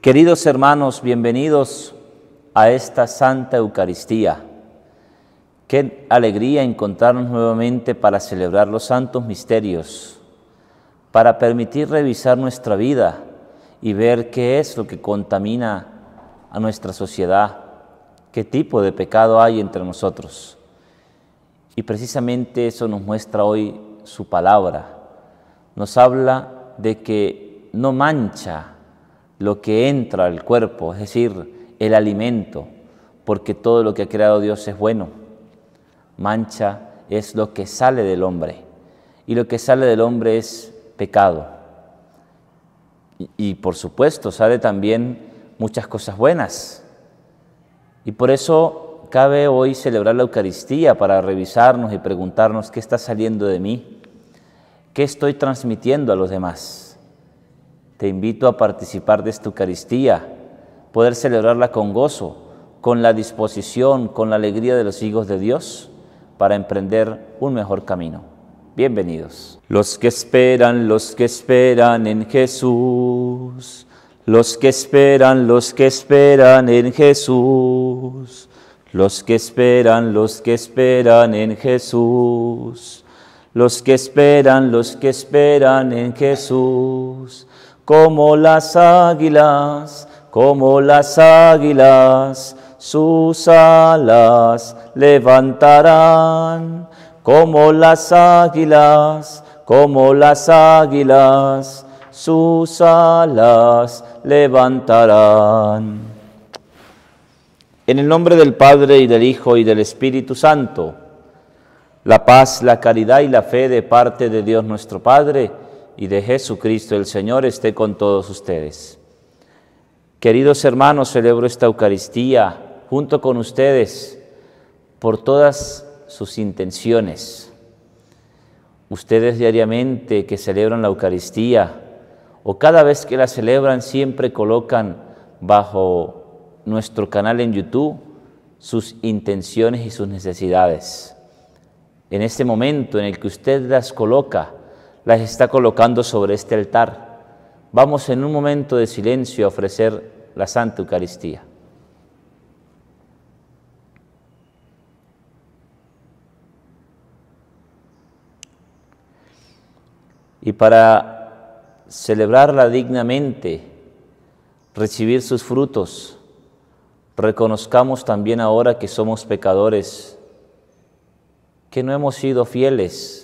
Queridos hermanos, bienvenidos a esta Santa Eucaristía. Qué alegría encontrarnos nuevamente para celebrar los santos misterios, para permitir revisar nuestra vida y ver qué es lo que contamina a nuestra sociedad, qué tipo de pecado hay entre nosotros. Y precisamente eso nos muestra hoy su palabra. Nos habla de que no mancha lo que entra al cuerpo, es decir, el alimento, porque todo lo que ha creado Dios es bueno. Mancha es lo que sale del hombre y lo que sale del hombre es pecado. Y, por supuesto sale también muchas cosas buenas. Y por eso cabe hoy celebrar la Eucaristía para revisarnos y preguntarnos qué está saliendo de mí, qué estoy transmitiendo a los demás te invito a participar de esta Eucaristía, poder celebrarla con gozo, con la disposición, con la alegría de los hijos de Dios para emprender un mejor camino. Bienvenidos. Los que esperan, los que esperan en Jesús. Los que esperan, los que esperan en Jesús. Los que esperan, los que esperan en Jesús. Los que esperan, los que esperan en Jesús como las águilas, como las águilas, sus alas levantarán, como las águilas, como las águilas, sus alas levantarán. En el nombre del Padre y del Hijo y del Espíritu Santo, la paz, la caridad y la fe de parte de Dios nuestro Padre, y de Jesucristo el Señor esté con todos ustedes. Queridos hermanos, celebro esta Eucaristía junto con ustedes por todas sus intenciones. Ustedes diariamente que celebran la Eucaristía o cada vez que la celebran siempre colocan bajo nuestro canal en YouTube sus intenciones y sus necesidades. En este momento en el que usted las coloca, las está colocando sobre este altar. Vamos en un momento de silencio a ofrecer la Santa Eucaristía. Y para celebrarla dignamente, recibir sus frutos, reconozcamos también ahora que somos pecadores, que no hemos sido fieles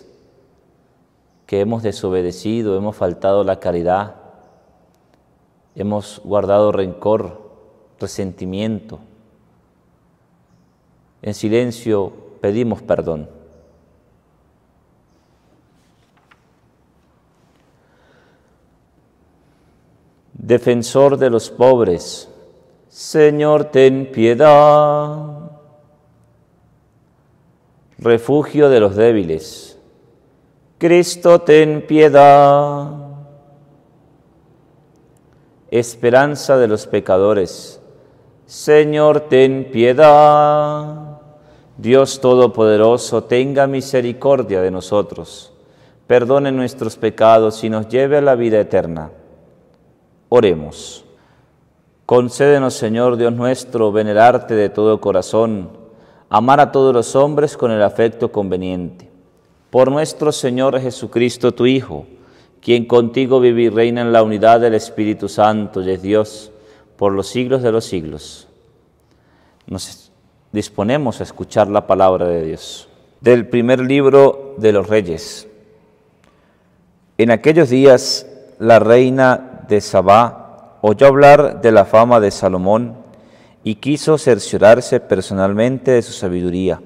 que hemos desobedecido, hemos faltado la caridad, hemos guardado rencor, resentimiento. En silencio pedimos perdón. Defensor de los pobres, Señor, ten piedad. Refugio de los débiles. Cristo, ten piedad. Esperanza de los pecadores. Señor, ten piedad. Dios Todopoderoso, tenga misericordia de nosotros. Perdone nuestros pecados y nos lleve a la vida eterna. Oremos. Concédenos, Señor Dios nuestro, venerarte de todo corazón, amar a todos los hombres con el afecto conveniente por nuestro Señor Jesucristo, tu Hijo, quien contigo vive y reina en la unidad del Espíritu Santo y es Dios por los siglos de los siglos. Nos disponemos a escuchar la palabra de Dios. Del primer libro de los reyes. En aquellos días la reina de Sabá oyó hablar de la fama de Salomón y quiso cerciorarse personalmente de su sabiduría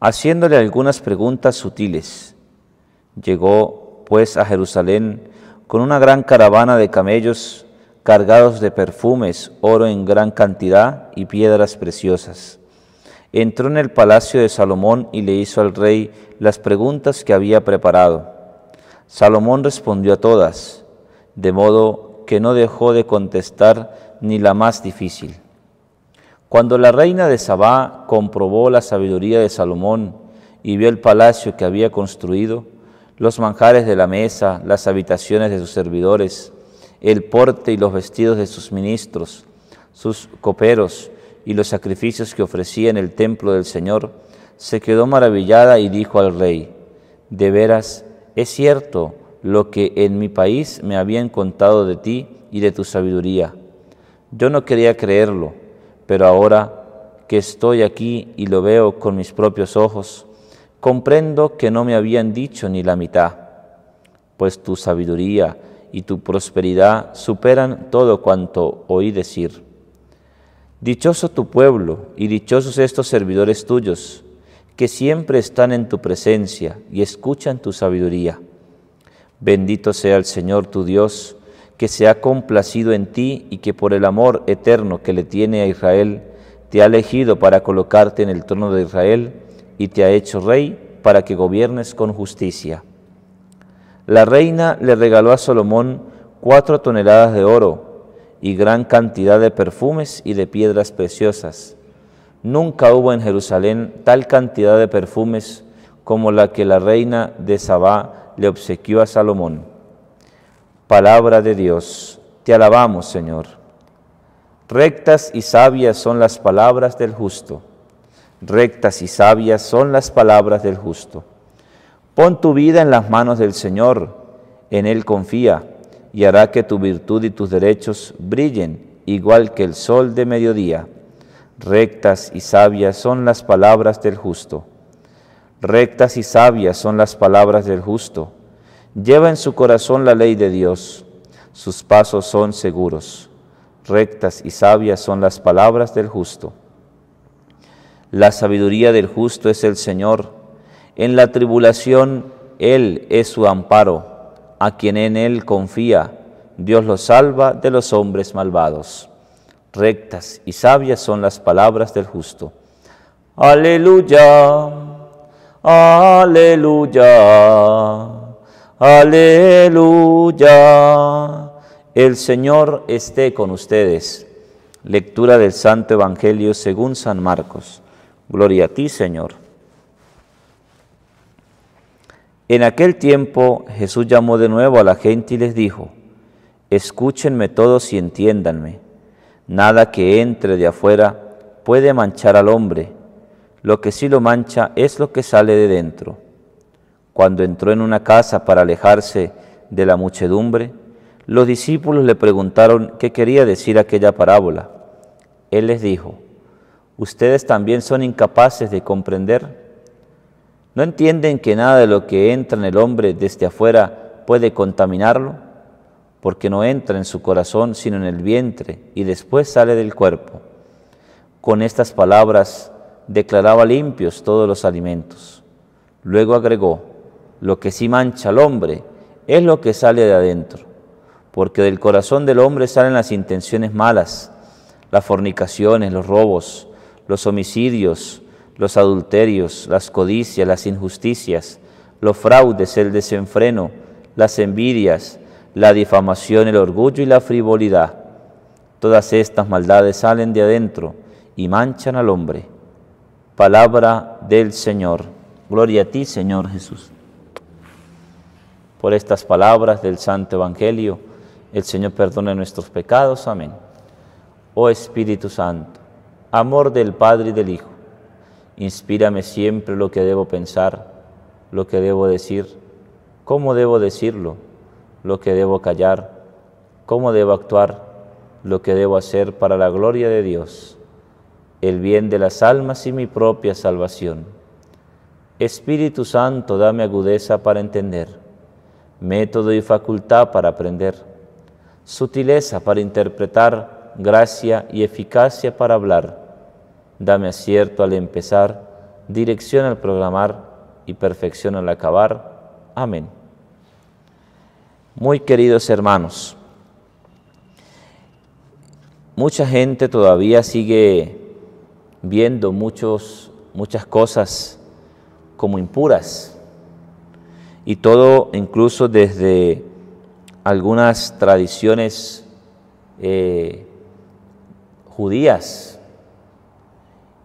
haciéndole algunas preguntas sutiles. Llegó pues a Jerusalén con una gran caravana de camellos cargados de perfumes, oro en gran cantidad y piedras preciosas. Entró en el palacio de Salomón y le hizo al rey las preguntas que había preparado. Salomón respondió a todas, de modo que no dejó de contestar ni la más difícil. Cuando la reina de Sabá comprobó la sabiduría de Salomón y vio el palacio que había construido, los manjares de la mesa, las habitaciones de sus servidores, el porte y los vestidos de sus ministros, sus coperos y los sacrificios que ofrecía en el templo del Señor, se quedó maravillada y dijo al rey, de veras, es cierto lo que en mi país me habían contado de ti y de tu sabiduría. Yo no quería creerlo pero ahora que estoy aquí y lo veo con mis propios ojos, comprendo que no me habían dicho ni la mitad, pues tu sabiduría y tu prosperidad superan todo cuanto oí decir. Dichoso tu pueblo y dichosos estos servidores tuyos, que siempre están en tu presencia y escuchan tu sabiduría. Bendito sea el Señor tu Dios, que se ha complacido en ti y que por el amor eterno que le tiene a Israel, te ha elegido para colocarte en el trono de Israel y te ha hecho rey para que gobiernes con justicia. La reina le regaló a Salomón cuatro toneladas de oro y gran cantidad de perfumes y de piedras preciosas. Nunca hubo en Jerusalén tal cantidad de perfumes como la que la reina de Sabá le obsequió a Salomón. Palabra de Dios, te alabamos Señor. Rectas y sabias son las palabras del justo. Rectas y sabias son las palabras del justo. Pon tu vida en las manos del Señor, en Él confía, y hará que tu virtud y tus derechos brillen igual que el sol de mediodía. Rectas y sabias son las palabras del justo. Rectas y sabias son las palabras del justo Lleva en su corazón la ley de Dios. Sus pasos son seguros. Rectas y sabias son las palabras del justo. La sabiduría del justo es el Señor. En la tribulación Él es su amparo. A quien en Él confía, Dios lo salva de los hombres malvados. Rectas y sabias son las palabras del justo. Aleluya. Aleluya. Aleluya. El Señor esté con ustedes. Lectura del Santo Evangelio según San Marcos. Gloria a ti, Señor. En aquel tiempo Jesús llamó de nuevo a la gente y les dijo, escúchenme todos y entiéndanme. Nada que entre de afuera puede manchar al hombre. Lo que sí lo mancha es lo que sale de dentro cuando entró en una casa para alejarse de la muchedumbre, los discípulos le preguntaron qué quería decir aquella parábola. Él les dijo, ¿ustedes también son incapaces de comprender? ¿No entienden que nada de lo que entra en el hombre desde afuera puede contaminarlo? Porque no entra en su corazón sino en el vientre y después sale del cuerpo. Con estas palabras declaraba limpios todos los alimentos. Luego agregó, lo que sí mancha al hombre es lo que sale de adentro, porque del corazón del hombre salen las intenciones malas, las fornicaciones, los robos, los homicidios, los adulterios, las codicias, las injusticias, los fraudes, el desenfreno, las envidias, la difamación, el orgullo y la frivolidad. Todas estas maldades salen de adentro y manchan al hombre. Palabra del Señor. Gloria a ti, Señor Jesús. Por estas palabras del Santo Evangelio, el Señor perdone nuestros pecados. Amén. Oh Espíritu Santo, amor del Padre y del Hijo, inspírame siempre lo que debo pensar, lo que debo decir, cómo debo decirlo, lo que debo callar, cómo debo actuar, lo que debo hacer para la gloria de Dios, el bien de las almas y mi propia salvación. Espíritu Santo, dame agudeza para entender método y facultad para aprender, sutileza para interpretar, gracia y eficacia para hablar. Dame acierto al empezar, dirección al programar y perfección al acabar. Amén. Muy queridos hermanos, mucha gente todavía sigue viendo muchos, muchas cosas como impuras, y todo incluso desde algunas tradiciones eh, judías.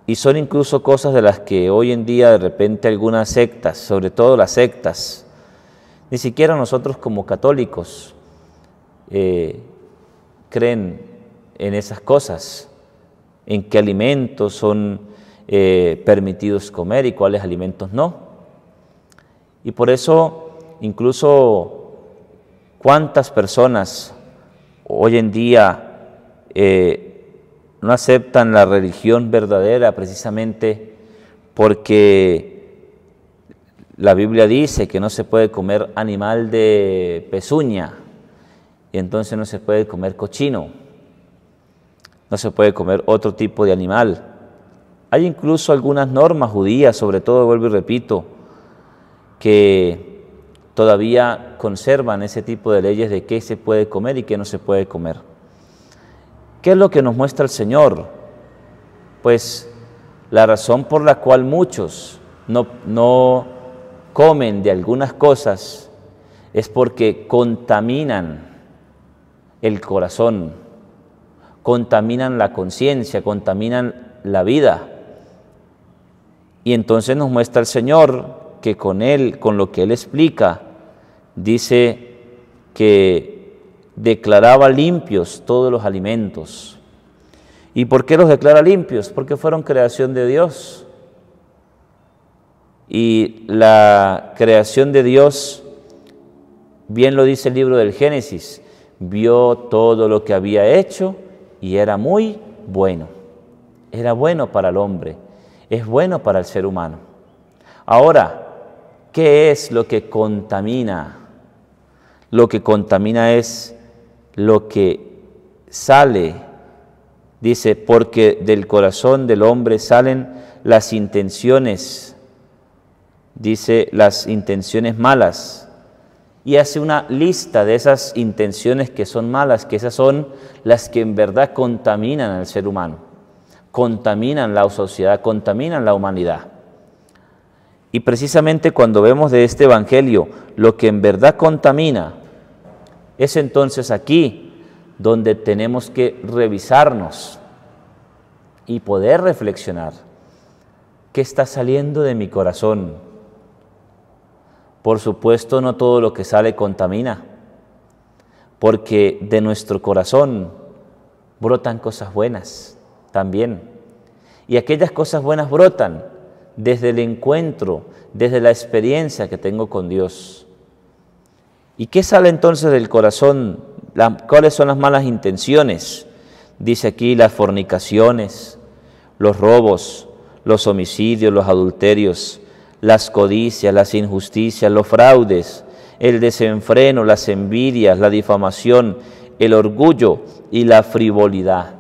Y son incluso cosas de las que hoy en día de repente algunas sectas, sobre todo las sectas, ni siquiera nosotros como católicos eh, creen en esas cosas, en qué alimentos son eh, permitidos comer y cuáles alimentos no. Y por eso incluso cuántas personas hoy en día eh, no aceptan la religión verdadera precisamente porque la Biblia dice que no se puede comer animal de pezuña y entonces no se puede comer cochino, no se puede comer otro tipo de animal. Hay incluso algunas normas judías, sobre todo, vuelvo y repito, que todavía conservan ese tipo de leyes de qué se puede comer y qué no se puede comer. ¿Qué es lo que nos muestra el Señor? Pues la razón por la cual muchos no, no comen de algunas cosas es porque contaminan el corazón, contaminan la conciencia, contaminan la vida. Y entonces nos muestra el Señor que con él, con lo que él explica, dice que declaraba limpios todos los alimentos. ¿Y por qué los declara limpios? Porque fueron creación de Dios. Y la creación de Dios, bien lo dice el libro del Génesis, vio todo lo que había hecho y era muy bueno. Era bueno para el hombre, es bueno para el ser humano. Ahora, ¿Qué es lo que contamina? Lo que contamina es lo que sale. Dice, porque del corazón del hombre salen las intenciones, dice las intenciones malas. Y hace una lista de esas intenciones que son malas, que esas son las que en verdad contaminan al ser humano, contaminan la sociedad, contaminan la humanidad. Y precisamente cuando vemos de este Evangelio lo que en verdad contamina, es entonces aquí donde tenemos que revisarnos y poder reflexionar. ¿Qué está saliendo de mi corazón? Por supuesto, no todo lo que sale contamina, porque de nuestro corazón brotan cosas buenas también. Y aquellas cosas buenas brotan desde el encuentro, desde la experiencia que tengo con Dios. ¿Y qué sale entonces del corazón? ¿Cuáles son las malas intenciones? Dice aquí las fornicaciones, los robos, los homicidios, los adulterios, las codicias, las injusticias, los fraudes, el desenfreno, las envidias, la difamación, el orgullo y la frivolidad.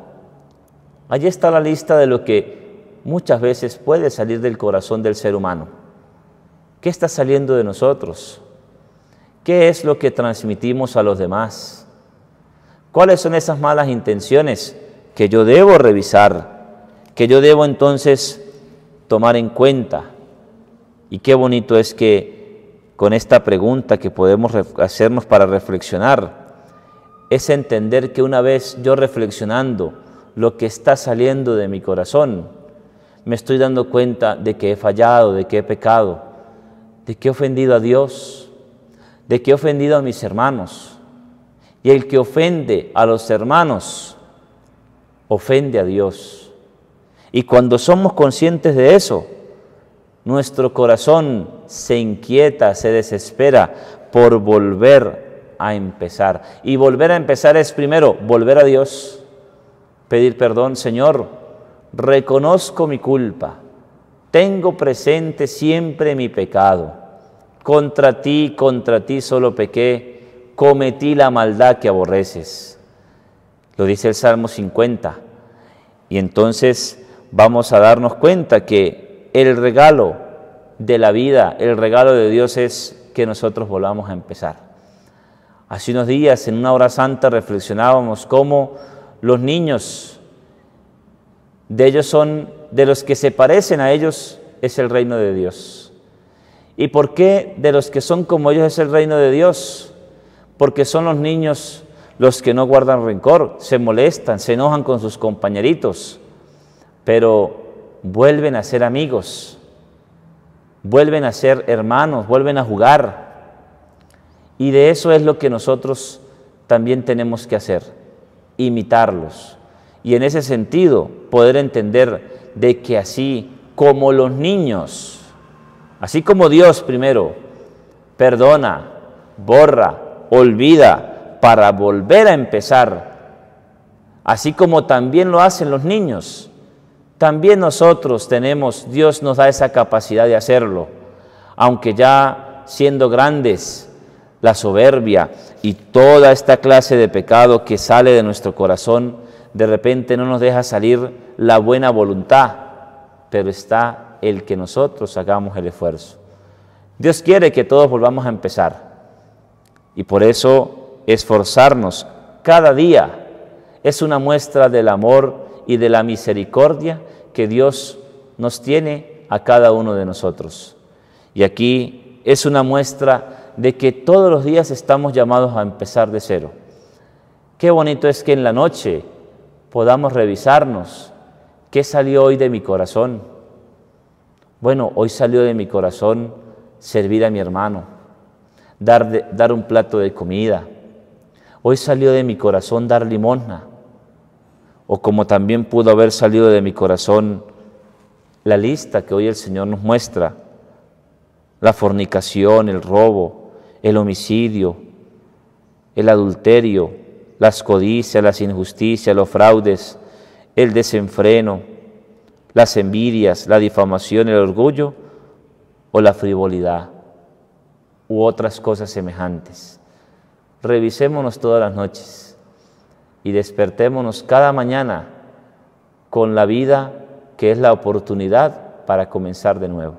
Allí está la lista de lo que muchas veces puede salir del corazón del ser humano. ¿Qué está saliendo de nosotros? ¿Qué es lo que transmitimos a los demás? ¿Cuáles son esas malas intenciones que yo debo revisar? Que yo debo entonces tomar en cuenta. Y qué bonito es que con esta pregunta que podemos hacernos para reflexionar, es entender que una vez yo reflexionando lo que está saliendo de mi corazón, me estoy dando cuenta de que he fallado, de que he pecado, de que he ofendido a Dios, de que he ofendido a mis hermanos. Y el que ofende a los hermanos, ofende a Dios. Y cuando somos conscientes de eso, nuestro corazón se inquieta, se desespera por volver a empezar. Y volver a empezar es primero volver a Dios, pedir perdón, Señor, reconozco mi culpa, tengo presente siempre mi pecado. Contra ti, contra ti solo pequé, cometí la maldad que aborreces. Lo dice el Salmo 50. Y entonces vamos a darnos cuenta que el regalo de la vida, el regalo de Dios es que nosotros volvamos a empezar. Hace unos días en una hora santa reflexionábamos cómo los niños de ellos son, de los que se parecen a ellos es el reino de Dios. ¿Y por qué de los que son como ellos es el reino de Dios? Porque son los niños los que no guardan rencor, se molestan, se enojan con sus compañeritos, pero vuelven a ser amigos, vuelven a ser hermanos, vuelven a jugar. Y de eso es lo que nosotros también tenemos que hacer, imitarlos y en ese sentido poder entender de que así como los niños, así como Dios primero perdona, borra, olvida para volver a empezar, así como también lo hacen los niños, también nosotros tenemos, Dios nos da esa capacidad de hacerlo, aunque ya siendo grandes, la soberbia y toda esta clase de pecado que sale de nuestro corazón, de repente no nos deja salir la buena voluntad, pero está el que nosotros hagamos el esfuerzo. Dios quiere que todos volvamos a empezar y por eso esforzarnos cada día es una muestra del amor y de la misericordia que Dios nos tiene a cada uno de nosotros. Y aquí es una muestra de que todos los días estamos llamados a empezar de cero. Qué bonito es que en la noche podamos revisarnos. ¿Qué salió hoy de mi corazón? Bueno, hoy salió de mi corazón servir a mi hermano, dar, dar un plato de comida. Hoy salió de mi corazón dar limosna. O como también pudo haber salido de mi corazón la lista que hoy el Señor nos muestra. La fornicación, el robo, el homicidio, el adulterio, las codicias, las injusticias, los fraudes, el desenfreno, las envidias, la difamación, el orgullo o la frivolidad u otras cosas semejantes. Revisémonos todas las noches y despertémonos cada mañana con la vida que es la oportunidad para comenzar de nuevo.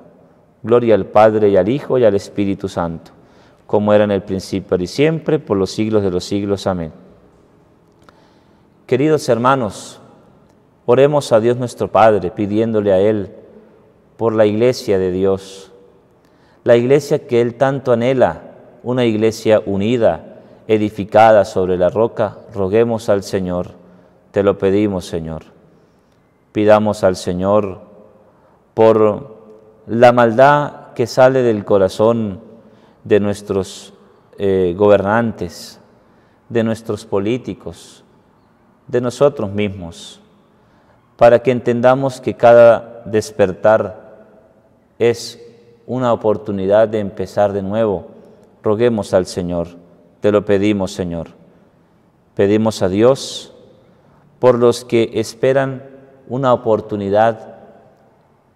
Gloria al Padre y al Hijo y al Espíritu Santo, como era en el principio y siempre, por los siglos de los siglos. Amén. Queridos hermanos, oremos a Dios nuestro Padre pidiéndole a Él por la iglesia de Dios, la iglesia que Él tanto anhela, una iglesia unida, edificada sobre la roca, roguemos al Señor, te lo pedimos Señor. Pidamos al Señor por la maldad que sale del corazón de nuestros eh, gobernantes, de nuestros políticos, de nosotros mismos, para que entendamos que cada despertar es una oportunidad de empezar de nuevo. Roguemos al Señor, te lo pedimos Señor. Pedimos a Dios por los que esperan una oportunidad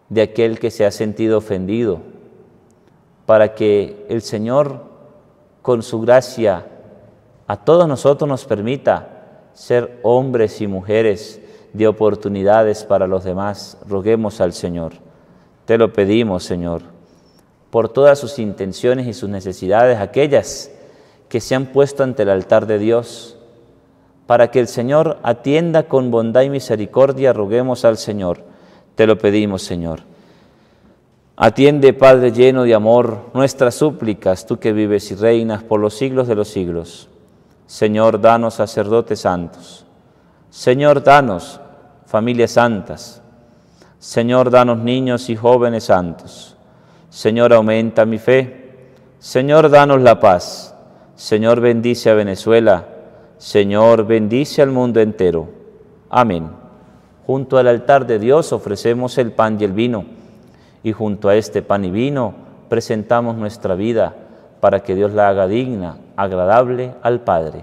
de aquel que se ha sentido ofendido, para que el Señor con su gracia a todos nosotros nos permita ser hombres y mujeres de oportunidades para los demás, roguemos al Señor. Te lo pedimos, Señor, por todas sus intenciones y sus necesidades, aquellas que se han puesto ante el altar de Dios, para que el Señor atienda con bondad y misericordia, roguemos al Señor. Te lo pedimos, Señor. Atiende, Padre lleno de amor, nuestras súplicas, tú que vives y reinas por los siglos de los siglos. Señor, danos sacerdotes santos. Señor, danos familias santas. Señor, danos niños y jóvenes santos. Señor, aumenta mi fe. Señor, danos la paz. Señor, bendice a Venezuela. Señor, bendice al mundo entero. Amén. Junto al altar de Dios ofrecemos el pan y el vino. Y junto a este pan y vino presentamos nuestra vida para que Dios la haga digna agradable al Padre.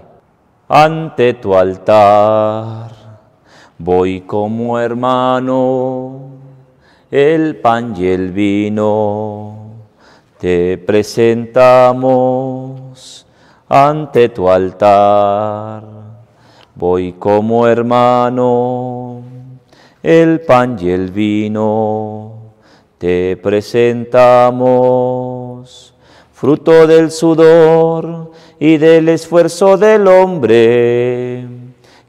Ante tu altar voy como hermano, el pan y el vino te presentamos. Ante tu altar voy como hermano, el pan y el vino te presentamos fruto del sudor y del esfuerzo del hombre,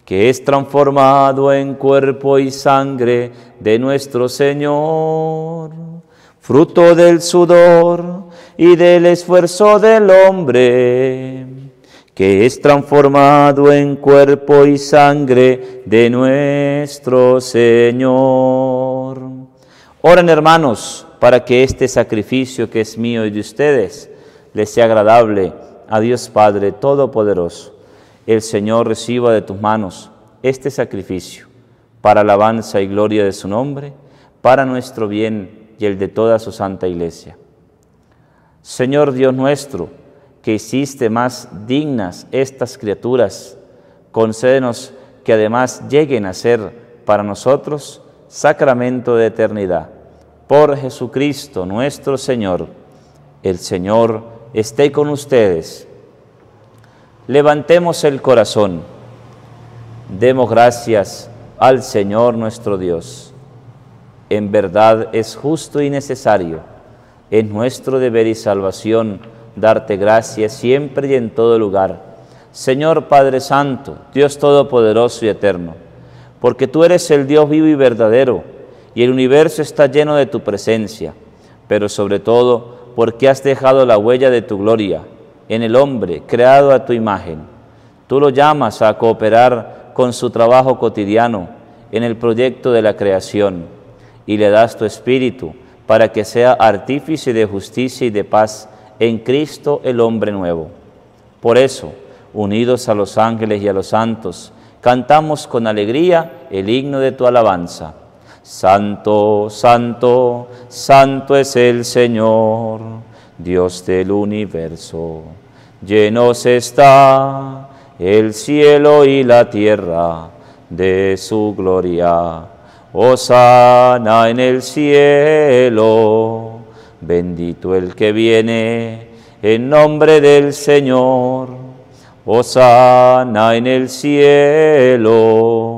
que es transformado en cuerpo y sangre de nuestro Señor, fruto del sudor y del esfuerzo del hombre, que es transformado en cuerpo y sangre de nuestro Señor. Oren hermanos para que este sacrificio que es mío y de ustedes les sea agradable a Dios Padre Todopoderoso, el Señor reciba de tus manos este sacrificio para alabanza y gloria de su nombre, para nuestro bien y el de toda su santa iglesia. Señor Dios nuestro, que hiciste más dignas estas criaturas, concédenos que además lleguen a ser para nosotros sacramento de eternidad. Por Jesucristo nuestro Señor, el Señor esté con ustedes. Levantemos el corazón. Demos gracias al Señor nuestro Dios. En verdad es justo y necesario. Es nuestro deber y salvación darte gracias siempre y en todo lugar. Señor Padre Santo, Dios Todopoderoso y Eterno, porque tú eres el Dios vivo y verdadero, y el universo está lleno de tu presencia, pero sobre todo, porque has dejado la huella de tu gloria en el hombre creado a tu imagen. Tú lo llamas a cooperar con su trabajo cotidiano en el proyecto de la creación y le das tu espíritu para que sea artífice de justicia y de paz en Cristo el hombre nuevo. Por eso, unidos a los ángeles y a los santos, cantamos con alegría el himno de tu alabanza. Santo, santo, santo es el Señor, Dios del universo. Llenos está el cielo y la tierra de su gloria. Osana en el cielo, bendito el que viene en nombre del Señor. Osana en el cielo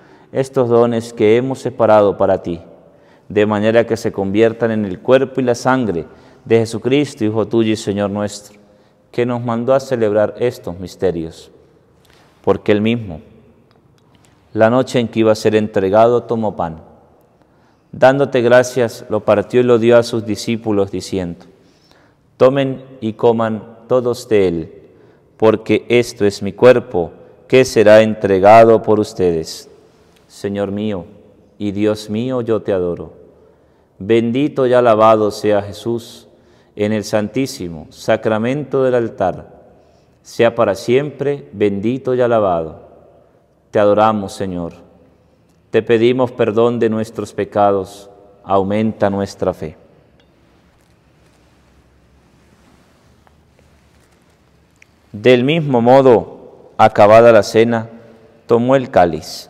estos dones que hemos separado para ti, de manera que se conviertan en el cuerpo y la sangre de Jesucristo, Hijo tuyo y Señor nuestro, que nos mandó a celebrar estos misterios. Porque él mismo, la noche en que iba a ser entregado, tomó pan. Dándote gracias, lo partió y lo dio a sus discípulos, diciendo, tomen y coman todos de él, porque esto es mi cuerpo, que será entregado por ustedes. Señor mío y Dios mío, yo te adoro. Bendito y alabado sea Jesús en el Santísimo Sacramento del altar. Sea para siempre bendito y alabado. Te adoramos, Señor. Te pedimos perdón de nuestros pecados. Aumenta nuestra fe. Del mismo modo, acabada la cena, tomó el cáliz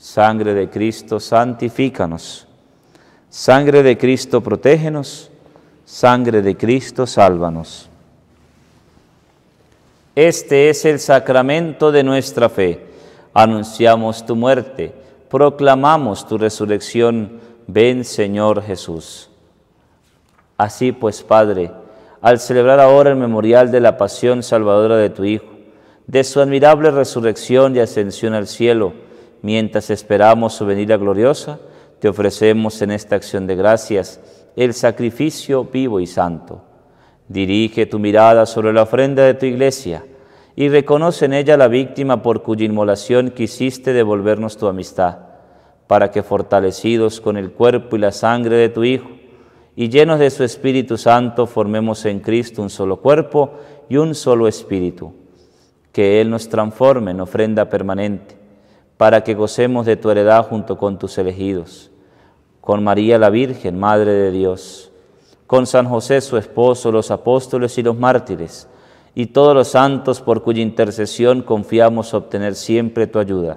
Sangre de Cristo, santifícanos. Sangre de Cristo, protégenos. Sangre de Cristo, sálvanos. Este es el sacramento de nuestra fe. Anunciamos tu muerte, proclamamos tu resurrección. Ven, Señor Jesús. Así pues, Padre, al celebrar ahora el memorial de la pasión salvadora de tu Hijo, de su admirable resurrección y ascensión al cielo, mientras esperamos su venida gloriosa, te ofrecemos en esta acción de gracias el sacrificio vivo y santo. Dirige tu mirada sobre la ofrenda de tu iglesia y reconoce en ella la víctima por cuya inmolación quisiste devolvernos tu amistad, para que fortalecidos con el cuerpo y la sangre de tu Hijo y llenos de su Espíritu Santo formemos en Cristo un solo cuerpo y un solo Espíritu. Que Él nos transforme en ofrenda permanente para que gocemos de tu heredad junto con tus elegidos, con María la Virgen, Madre de Dios, con San José su esposo, los apóstoles y los mártires, y todos los santos por cuya intercesión confiamos obtener siempre tu ayuda.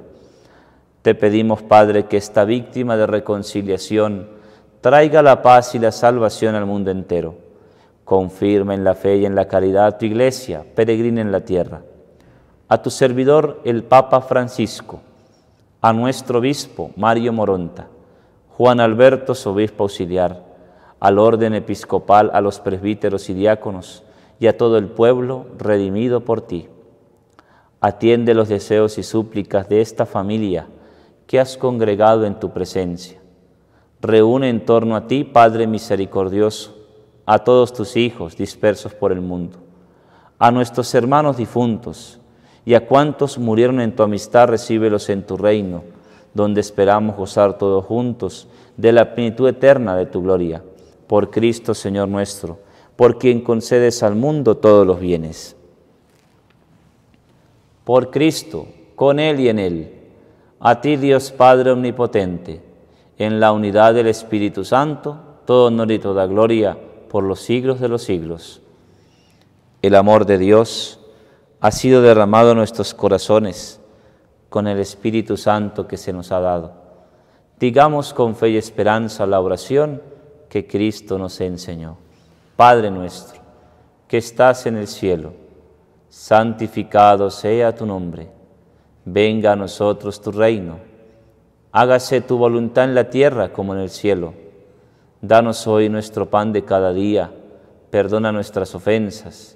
Te pedimos, Padre, que esta víctima de reconciliación traiga la paz y la salvación al mundo entero. Confirma en la fe y en la caridad a tu iglesia, peregrina en la tierra. A tu servidor, el Papa Francisco a nuestro obispo Mario Moronta, Juan Alberto, su obispo auxiliar, al orden episcopal, a los presbíteros y diáconos, y a todo el pueblo redimido por ti. Atiende los deseos y súplicas de esta familia que has congregado en tu presencia. Reúne en torno a ti, Padre misericordioso, a todos tus hijos dispersos por el mundo, a nuestros hermanos difuntos, y a cuantos murieron en tu amistad, recíbelos en tu reino, donde esperamos gozar todos juntos de la plenitud eterna de tu gloria. Por Cristo, Señor nuestro, por quien concedes al mundo todos los bienes. Por Cristo, con Él y en Él, a ti Dios Padre Omnipotente, en la unidad del Espíritu Santo, todo honor y toda gloria por los siglos de los siglos. El amor de Dios ha sido derramado en nuestros corazones con el Espíritu Santo que se nos ha dado. Digamos con fe y esperanza la oración que Cristo nos enseñó. Padre nuestro, que estás en el cielo, santificado sea tu nombre. Venga a nosotros tu reino. Hágase tu voluntad en la tierra como en el cielo. Danos hoy nuestro pan de cada día. Perdona nuestras ofensas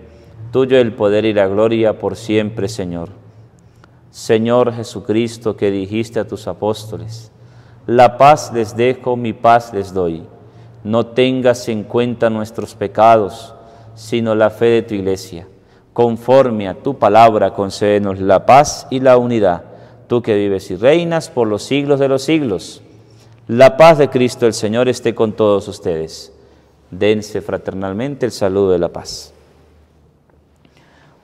Tuyo el poder y la gloria por siempre, Señor. Señor Jesucristo, que dijiste a tus apóstoles, la paz les dejo, mi paz les doy. No tengas en cuenta nuestros pecados, sino la fe de tu iglesia. Conforme a tu palabra, concédenos la paz y la unidad, tú que vives y reinas por los siglos de los siglos. La paz de Cristo el Señor esté con todos ustedes. Dense fraternalmente el saludo de la paz.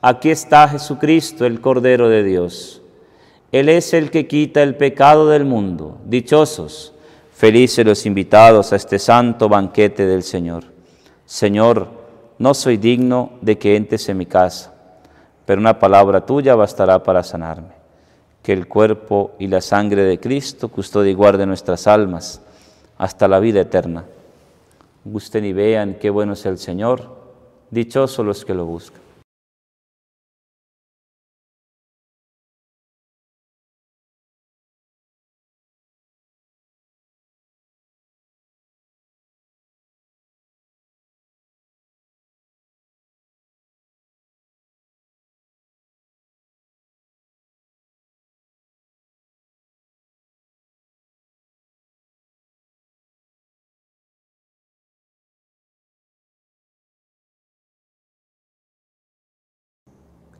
Aquí está Jesucristo, el Cordero de Dios. Él es el que quita el pecado del mundo. Dichosos, felices los invitados a este santo banquete del Señor. Señor, no soy digno de que entres en mi casa, pero una palabra tuya bastará para sanarme. Que el cuerpo y la sangre de Cristo custodie y guarde nuestras almas hasta la vida eterna. Gusten y vean qué bueno es el Señor, dichosos los que lo buscan.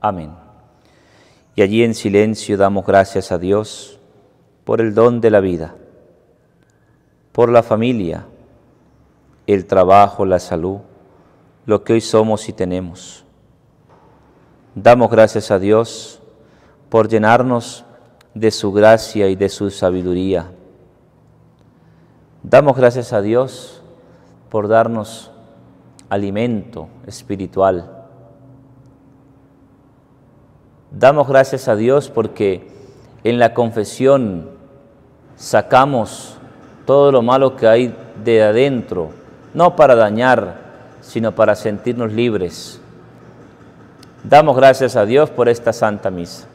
Amén. Y allí en silencio damos gracias a Dios por el don de la vida, por la familia, el trabajo, la salud, lo que hoy somos y tenemos. Damos gracias a Dios por llenarnos de su gracia y de su sabiduría. Damos gracias a Dios por darnos alimento espiritual Damos gracias a Dios porque en la confesión sacamos todo lo malo que hay de adentro, no para dañar, sino para sentirnos libres. Damos gracias a Dios por esta santa misa.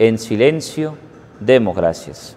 En silencio, demos gracias.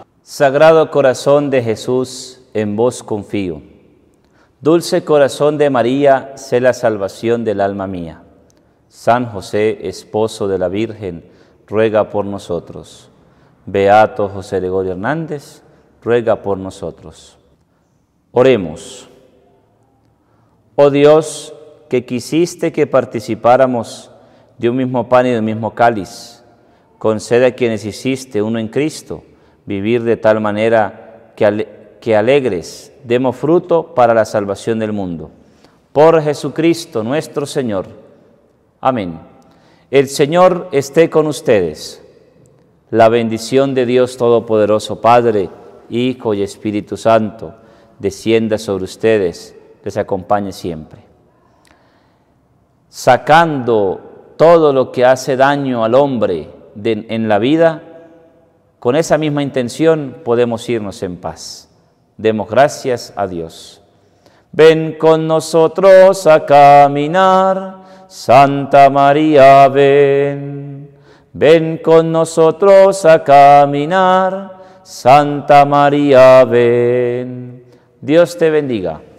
Sagrado corazón de Jesús, en vos confío. Dulce corazón de María, sé la salvación del alma mía. San José, esposo de la Virgen, ruega por nosotros. Beato José Gregorio Hernández, ruega por nosotros. Oremos. Oh Dios, que quisiste que participáramos de un mismo pan y del mismo cáliz, concede a quienes hiciste uno en Cristo vivir de tal manera que, que alegres demos fruto para la salvación del mundo. Por Jesucristo nuestro Señor. Amén. El Señor esté con ustedes. La bendición de Dios Todopoderoso, Padre, Hijo y Espíritu Santo, descienda sobre ustedes, les acompañe siempre. Sacando todo lo que hace daño al hombre en la vida, con esa misma intención podemos irnos en paz. Demos gracias a Dios. Ven con nosotros a caminar, Santa María, ven. Ven con nosotros a caminar, Santa María, ven. Dios te bendiga.